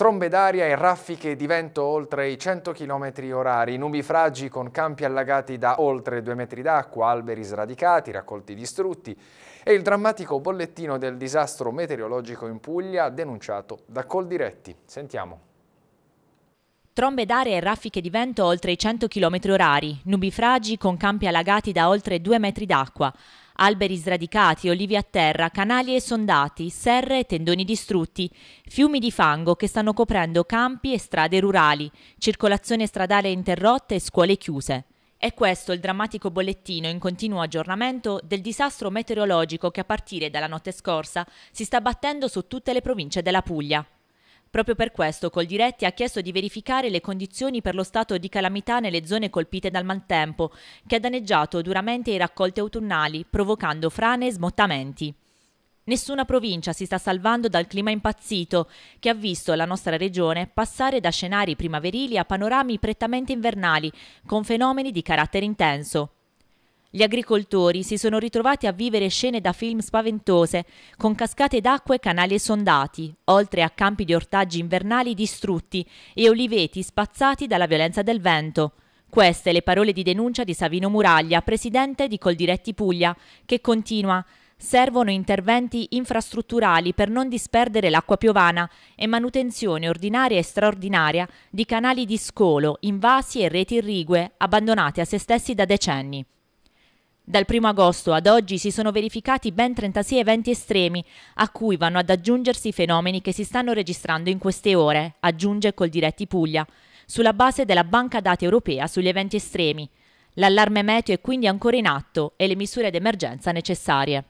Trombe d'aria e raffiche di vento oltre i 100 km orari, nubifragi con campi allagati da oltre 2 metri d'acqua, alberi sradicati, raccolti distrutti e il drammatico bollettino del disastro meteorologico in Puglia denunciato da Coldiretti. Sentiamo. Trombe d'aria e raffiche di vento oltre i 100 km orari, nubifragi con campi allagati da oltre 2 metri d'acqua, alberi sradicati, olivi a terra, canali esondati, serre e tendoni distrutti, fiumi di fango che stanno coprendo campi e strade rurali, circolazione stradale interrotta e scuole chiuse. È questo il drammatico bollettino in continuo aggiornamento del disastro meteorologico che a partire dalla notte scorsa si sta battendo su tutte le province della Puglia. Proprio per questo Coldiretti ha chiesto di verificare le condizioni per lo stato di calamità nelle zone colpite dal maltempo, che ha danneggiato duramente i raccolti autunnali, provocando frane e smottamenti. Nessuna provincia si sta salvando dal clima impazzito, che ha visto la nostra regione passare da scenari primaverili a panorami prettamente invernali, con fenomeni di carattere intenso. Gli agricoltori si sono ritrovati a vivere scene da film spaventose, con cascate d'acqua e canali esondati, oltre a campi di ortaggi invernali distrutti e oliveti spazzati dalla violenza del vento. Queste le parole di denuncia di Savino Muraglia, presidente di Coldiretti Puglia, che continua Servono interventi infrastrutturali per non disperdere l'acqua piovana e manutenzione ordinaria e straordinaria di canali di scolo, invasi e reti irrigue abbandonate a se stessi da decenni. Dal 1 agosto ad oggi si sono verificati ben 36 eventi estremi, a cui vanno ad aggiungersi i fenomeni che si stanno registrando in queste ore, aggiunge col diretti Puglia, sulla base della banca dati europea sugli eventi estremi. L'allarme meteo è quindi ancora in atto e le misure d'emergenza necessarie.